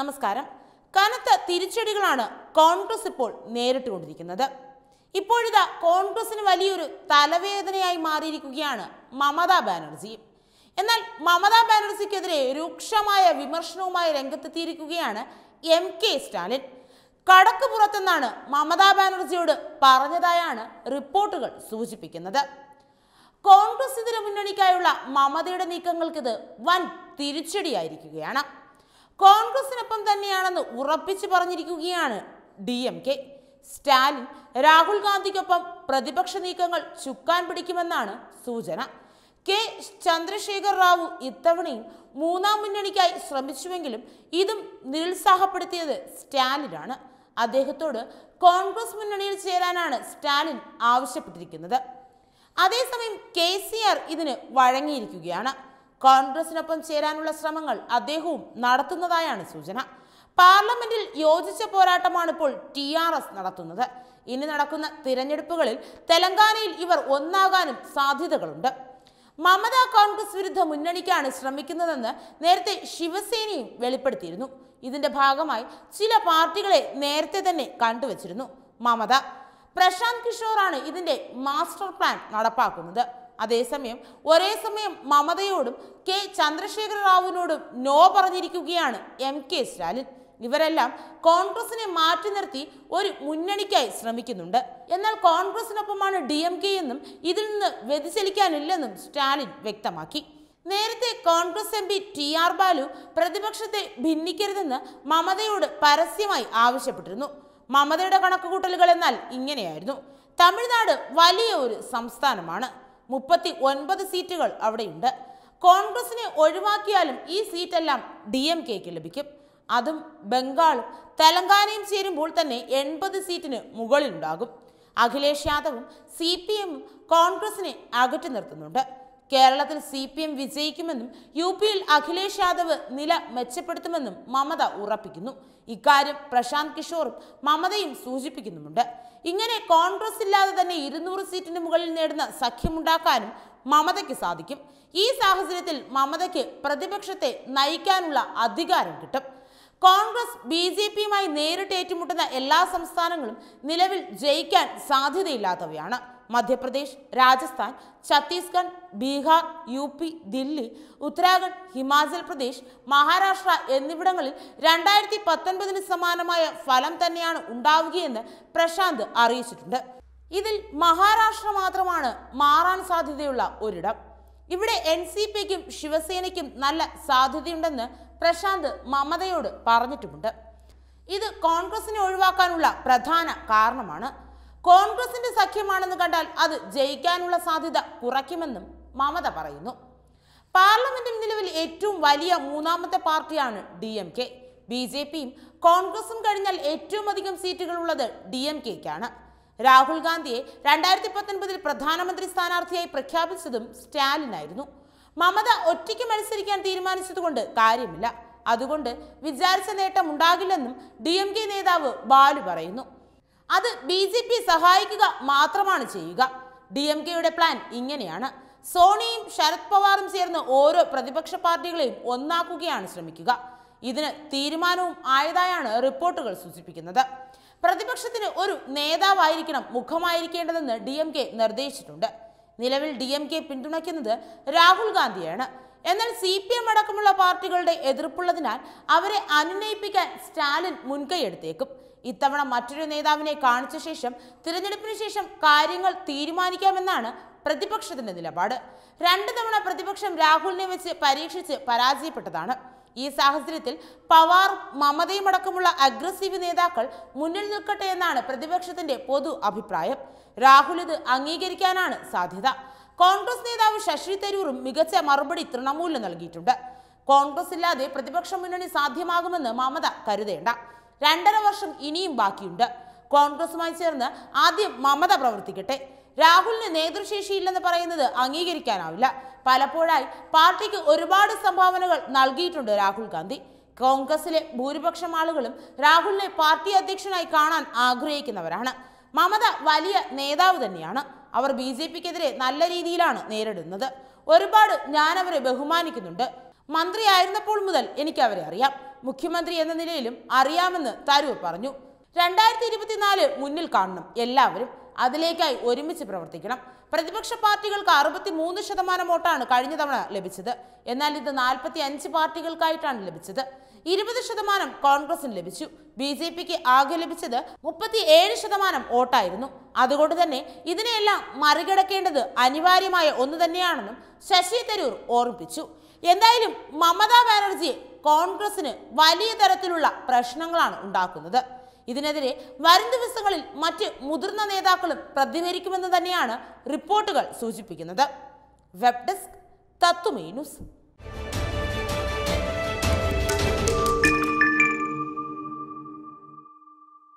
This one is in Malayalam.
നമസ്കാരം കനത്ത തിരിച്ചടികളാണ് കോൺഗ്രസ് ഇപ്പോൾ നേരിട്ടുകൊണ്ടിരിക്കുന്നത് ഇപ്പോഴിതാ കോൺഗ്രസിന് വലിയൊരു തലവേദനയായി മാറിയിരിക്കുകയാണ് മമതാ ബാനർജി എന്നാൽ മമതാ ബാനർജിക്കെതിരെ രൂക്ഷമായ വിമർശനവുമായി രംഗത്തെത്തിയിരിക്കുകയാണ് എം കെ സ്റ്റാലിൻ കടക്ക് പുറത്തെന്നാണ് മമതാ ബാനർജിയോട് പറഞ്ഞതായാണ് റിപ്പോർട്ടുകൾ സൂചിപ്പിക്കുന്നത് കോൺഗ്രസ് ഇതര മുന്നണിക്കായുള്ള മമതയുടെ നീക്കങ്ങൾക്കിത് വൻ തിരിച്ചടിയായിരിക്കുകയാണ് കോൺഗ്രസിനൊപ്പം തന്നെയാണെന്ന് ഉറപ്പിച്ചു പറഞ്ഞിരിക്കുകയാണ് ഡി എം കെ സ്റ്റാലിൻ രാഹുൽ ഗാന്ധിക്കൊപ്പം പ്രതിപക്ഷ നീക്കങ്ങൾ ചുക്കാൻ പിടിക്കുമെന്നാണ് സൂചന കെ ചന്ദ്രശേഖർ റാവു ഇത്തവണയും മൂന്നാം മുന്നണിക്കായി ശ്രമിച്ചുവെങ്കിലും ഇതും നിരുത്സാഹപ്പെടുത്തിയത് സ്റ്റാലിനാണ് അദ്ദേഹത്തോട് കോൺഗ്രസ് മുന്നണിയിൽ ചേരാനാണ് സ്റ്റാലിൻ ആവശ്യപ്പെട്ടിരിക്കുന്നത് അതേസമയം കെ സി ആർ ഇതിന് വഴങ്ങിയിരിക്കുകയാണ് കോൺഗ്രസിനൊപ്പം ചേരാനുള്ള ശ്രമങ്ങൾ അദ്ദേഹവും നടത്തുന്നതായാണ് സൂചന പാർലമെന്റിൽ യോജിച്ച പോരാട്ടമാണ് ഇപ്പോൾ ടി ആർ എസ് നടത്തുന്നത് ഇനി നടക്കുന്ന തിരഞ്ഞെടുപ്പുകളിൽ തെലങ്കാനയിൽ ഇവർ ഒന്നാകാനും സാധ്യതകളുണ്ട് മമതാ കോൺഗ്രസ് വിരുദ്ധ മുന്നണിക്കാണ് ശ്രമിക്കുന്നതെന്ന് നേരത്തെ ശിവസേനയും വെളിപ്പെടുത്തിയിരുന്നു ഇതിന്റെ ഭാഗമായി ചില പാർട്ടികളെ നേരത്തെ തന്നെ കണ്ടുവച്ചിരുന്നു മമത പ്രശാന്ത് കിഷോറാണ് ഇതിന്റെ മാസ്റ്റർ പ്ലാൻ നടപ്പാക്കുന്നത് അതേസമയം ഒരേ സമയം മമതയോടും കെ ചന്ദ്രശേഖര റാവുവിനോടും നോ പറഞ്ഞിരിക്കുകയാണ് എം കെ സ്റ്റാലിൻ ഇവരെല്ലാം കോൺഗ്രസിനെ മാറ്റി നിർത്തി ഒരു മുന്നണിക്കായി ശ്രമിക്കുന്നുണ്ട് എന്നാൽ കോൺഗ്രസിനൊപ്പമാണ് ഡി എം കെ എന്നും ഇതിൽ നിന്ന് വ്യതിചലിക്കാനില്ലെന്നും സ്റ്റാലിൻ വ്യക്തമാക്കി നേരത്തെ കോൺഗ്രസ് എം പി ടി ആർ ബാലു പ്രതിപക്ഷത്തെ ഭിന്നിക്കരുതെന്ന് മമതയോട് പരസ്യമായി ആവശ്യപ്പെട്ടിരുന്നു മമതയുടെ കണക്കുകൂട്ടലുകൾ എന്നാൽ ഇങ്ങനെയായിരുന്നു തമിഴ്നാട് വലിയ ഒരു സംസ്ഥാനമാണ് മുപ്പത്തി ഒൻപത് സീറ്റുകൾ അവിടെയുണ്ട് കോൺഗ്രസിനെ ഒഴിവാക്കിയാലും ഈ സീറ്റെല്ലാം ഡി എം കെക്ക് ലഭിക്കും അതും ബംഗാളും തെലങ്കാനയും ചേരുമ്പോൾ തന്നെ എൺപത് സീറ്റിന് മുകളിലുണ്ടാകും അഖിലേഷ് യാദവും സി പി എമ്മും കോൺഗ്രസിനെ അകറ്റി നിർത്തുന്നുണ്ട് കേരളത്തിൽ സി പി എം വിജയിക്കുമെന്നും യു പിയിൽ അഖിലേഷ് യാദവ് നില മെച്ചപ്പെടുത്തുമെന്നും മമത ഉറപ്പിക്കുന്നു ഇക്കാര്യം പ്രശാന്ത് കിഷോറും മമതയും സൂചിപ്പിക്കുന്നുമുണ്ട് ഇങ്ങനെ കോൺഗ്രസ് ഇല്ലാതെ തന്നെ ഇരുന്നൂറ് സീറ്റിന് മുകളിൽ നേടുന്ന സഖ്യമുണ്ടാക്കാനും മമതയ്ക്ക് സാധിക്കും ഈ സാഹചര്യത്തിൽ മമതയ്ക്ക് പ്രതിപക്ഷത്തെ നയിക്കാനുള്ള അധികാരം കിട്ടും കോൺഗ്രസ് ബി ജെ പിയുമായി നേരിട്ട് ഏറ്റുമുട്ടുന്ന എല്ലാ സംസ്ഥാനങ്ങളും നിലവിൽ ജയിക്കാൻ സാധ്യതയില്ലാത്തവയാണ് മധ്യപ്രദേശ് രാജസ്ഥാൻ ഛത്തീസ്ഗഡ് ബീഹാർ യു പി ദില്ലി ഉത്തരാഖണ്ഡ് ഹിമാചൽ പ്രദേശ് മഹാരാഷ്ട്ര എന്നിവിടങ്ങളിൽ രണ്ടായിരത്തി പത്തൊൻപതിന് സമാനമായ ഫലം തന്നെയാണ് ഉണ്ടാവുകയെന്ന് പ്രശാന്ത് അറിയിച്ചിട്ടുണ്ട് ഇതിൽ മഹാരാഷ്ട്ര മാത്രമാണ് മാറാൻ സാധ്യതയുള്ള ഒരിടം ഇവിടെ എൻ സി പിക്കും ശിവസേനയ്ക്കും നല്ല സാധ്യതയുണ്ടെന്ന് പ്രശാന്ത് മമതയോട് പറഞ്ഞിട്ടുമുണ്ട് ഇത് കോൺഗ്രസിനെ ഒഴിവാക്കാനുള്ള പ്രധാന കാരണമാണ് കോൺഗ്രസിന്റെ സഖ്യമാണെന്ന് കണ്ടാൽ അത് ജയിക്കാനുള്ള സാധ്യത കുറയ്ക്കുമെന്നും മമത പറയുന്നു പാർലമെന്റിൽ നിലവിൽ ഏറ്റവും വലിയ മൂന്നാമത്തെ പാർട്ടിയാണ് ഡി എം കെ ബി ജെ പിയും കോൺഗ്രസും കഴിഞ്ഞാൽ ഏറ്റവും അധികം സീറ്റുകളുള്ളത് ഡി എം കെക്കാണ് രാഹുൽ ഗാന്ധിയെ രണ്ടായിരത്തി പത്തൊൻപതിൽ പ്രധാനമന്ത്രി സ്ഥാനാർത്ഥിയായി പ്രഖ്യാപിച്ചതും സ്റ്റാലിനായിരുന്നു മമത ഒറ്റയ്ക്ക് മത്സരിക്കാൻ തീരുമാനിച്ചതുകൊണ്ട് കാര്യമില്ല അതുകൊണ്ട് വിചാരിച്ച നേട്ടം ഉണ്ടാകില്ലെന്നും ഡി നേതാവ് ബാലു പറയുന്നു അത് ബി ജെ പി സഹായിക്കുക മാത്രമാണ് ചെയ്യുക ഡി എം കെയുടെ പ്ലാൻ ഇങ്ങനെയാണ് സോണിയും ശരത് പവാറും ചേർന്ന് ഓരോ പ്രതിപക്ഷ പാർട്ടികളെയും ഒന്നാക്കുകയാണ് ശ്രമിക്കുക ഇതിന് തീരുമാനവും ആയതായാണ് റിപ്പോർട്ടുകൾ സൂചിപ്പിക്കുന്നത് പ്രതിപക്ഷത്തിന് ഒരു നേതാവായിരിക്കണം മുഖമായിരിക്കേണ്ടതെന്ന് ഡി എം കെ നിർദ്ദേശിച്ചിട്ടുണ്ട് നിലവിൽ ഡി എം കെ പിന്തുണയ്ക്കുന്നത് രാഹുൽ ഗാന്ധിയാണ് എന്നാൽ സി പി എം അടക്കമുള്ള പാർട്ടികളുടെ എതിർപ്പുള്ളതിനാൽ അവരെ അനുനയിപ്പിക്കാൻ സ്റ്റാലിൻ മുൻകൈയെടുത്തേക്കും ഇത്തവണ മറ്റൊരു നേതാവിനെ കാണിച്ച ശേഷം തിരഞ്ഞെടുപ്പിന് ശേഷം കാര്യങ്ങൾ തീരുമാനിക്കാമെന്നാണ് പ്രതിപക്ഷത്തിന്റെ നിലപാട് രണ്ടു തവണ പ്രതിപക്ഷം രാഹുലിനെ വെച്ച് പരീക്ഷിച്ച് പരാജയപ്പെട്ടതാണ് ഈ സാഹചര്യത്തിൽ പവാർ മമതയും അടക്കമുള്ള അഗ്രസീവ് നേതാക്കൾ മുന്നിൽ നിൽക്കട്ടെ എന്നാണ് പ്രതിപക്ഷത്തിന്റെ പൊതു അഭിപ്രായം രാഹുൽ ഇത് അംഗീകരിക്കാനാണ് സാധ്യത കോൺഗ്രസ് നേതാവ് ശശി തരൂറും മികച്ച മറുപടി തൃണമൂലിന് നൽകിയിട്ടുണ്ട് കോൺഗ്രസ് ഇല്ലാതെ പ്രതിപക്ഷ മുന്നണി സാധ്യമാകുമെന്ന് മമത കരുതേണ്ട രണ്ടര വർഷം ഇനിയും ബാക്കിയുണ്ട് കോൺഗ്രസുമായി ചേർന്ന് ആദ്യം മമത പ്രവർത്തിക്കട്ടെ രാഹുലിന് നേതൃശേഷിയില്ലെന്ന് പറയുന്നത് അംഗീകരിക്കാനാവില്ല പലപ്പോഴായി പാർട്ടിക്ക് ഒരുപാട് സംഭാവനകൾ നൽകിയിട്ടുണ്ട് രാഹുൽ ഗാന്ധി കോൺഗ്രസിലെ ഭൂരിപക്ഷം ആളുകളും രാഹുലിനെ പാർട്ടി അധ്യക്ഷനായി കാണാൻ ആഗ്രഹിക്കുന്നവരാണ് മമത വലിയ നേതാവ് തന്നെയാണ് അവർ ബി ജെ പിക്കെതിരെ നല്ല രീതിയിലാണ് നേരിടുന്നത് ഒരുപാട് ഞാൻ അവരെ ബഹുമാനിക്കുന്നുണ്ട് മന്ത്രിയായിരുന്നപ്പോൾ മുതൽ എനിക്ക് അവരെ അറിയാം മുഖ്യമന്ത്രി എന്ന നിലയിലും അറിയാമെന്ന് തരൂർ പറഞ്ഞു രണ്ടായിരത്തി ഇരുപത്തിനാല് മുന്നിൽ കാണണം എല്ലാവരും അതിലേക്കായി ഒരുമിച്ച് പ്രവർത്തിക്കണം പ്രതിപക്ഷ പാർട്ടികൾക്ക് അറുപത്തി മൂന്ന് ശതമാനം വോട്ടാണ് കഴിഞ്ഞ തവണ ലഭിച്ചത് എന്നാൽ ഇത് നാൽപ്പത്തി അഞ്ച് പാർട്ടികൾക്കായിട്ടാണ് ലഭിച്ചത് ഇരുപത് ശതമാനം കോൺഗ്രസിന് ലഭിച്ചു ബി ജെ പിക്ക് ആകെ ലഭിച്ചത് മുപ്പത്തി ഏഴ് ശതമാനം വോട്ടായിരുന്നു അതുകൊണ്ട് തന്നെ ഇതിനെയെല്ലാം മറികടക്കേണ്ടത് അനിവാര്യമായ ഒന്ന് തന്നെയാണെന്നും ശശി തരൂർ ഓർമ്മിപ്പിച്ചു എന്തായാലും മമതാ ബാനർജി കോൺഗ്രസിന് വലിയ തരത്തിലുള്ള പ്രശ്നങ്ങളാണ് ഉണ്ടാക്കുന്നത് ഇതിനെതിരെ വരും ദിവസങ്ങളിൽ മറ്റ് മുതിർന്ന നേതാക്കളും പ്രതികരിക്കുമെന്ന് തന്നെയാണ് റിപ്പോർട്ടുകൾ സൂചിപ്പിക്കുന്നത് വെബ് ഡെസ്ക് തത്തുമേ ന്യൂസ്